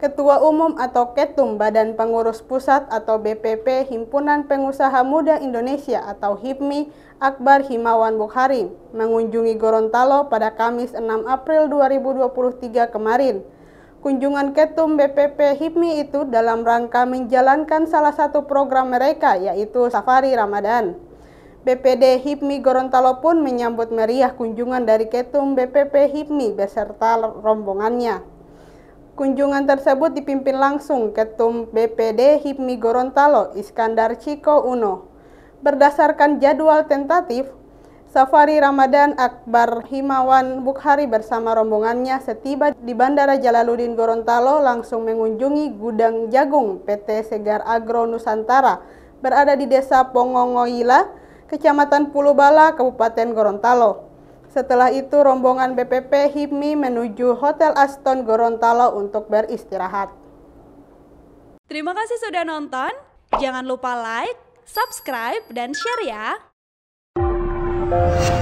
Ketua Umum atau Ketum Badan Pengurus Pusat atau BPP Himpunan Pengusaha Muda Indonesia atau HIPMI Akbar Himawan Bukhari mengunjungi Gorontalo pada Kamis 6 April 2023 kemarin. Kunjungan Ketum BPP HIPMI itu dalam rangka menjalankan salah satu program mereka yaitu Safari Ramadan. BPD HIPMI Gorontalo pun menyambut meriah kunjungan dari Ketum BPP HIPMI beserta rombongannya. Kunjungan tersebut dipimpin langsung Ketum BPD HIPMI Gorontalo Iskandar Ciko Uno. Berdasarkan jadwal tentatif, Safari Ramadan Akbar Himawan Bukhari bersama rombongannya setiba di Bandara Jalaluddin Gorontalo langsung mengunjungi gudang jagung PT Segar Agro Nusantara berada di Desa Pongongoila, Kecamatan Pulubala, Kabupaten Gorontalo. Setelah itu rombongan BPP HIPMI menuju Hotel Aston Gorontalo untuk beristirahat. Terima kasih sudah nonton. Jangan lupa like, subscribe, dan share ya.